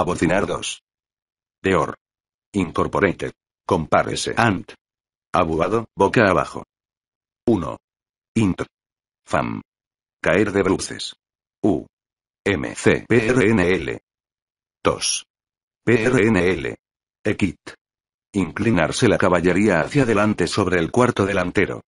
Abocinar de Deor. Incorporated. Compárese ant. abogado boca abajo. 1. Int. Fam. Caer de bruces. U. M. C. P. R. N. L. Tos. P. R. N. L. Equit. Inclinarse la caballería hacia adelante sobre el cuarto delantero.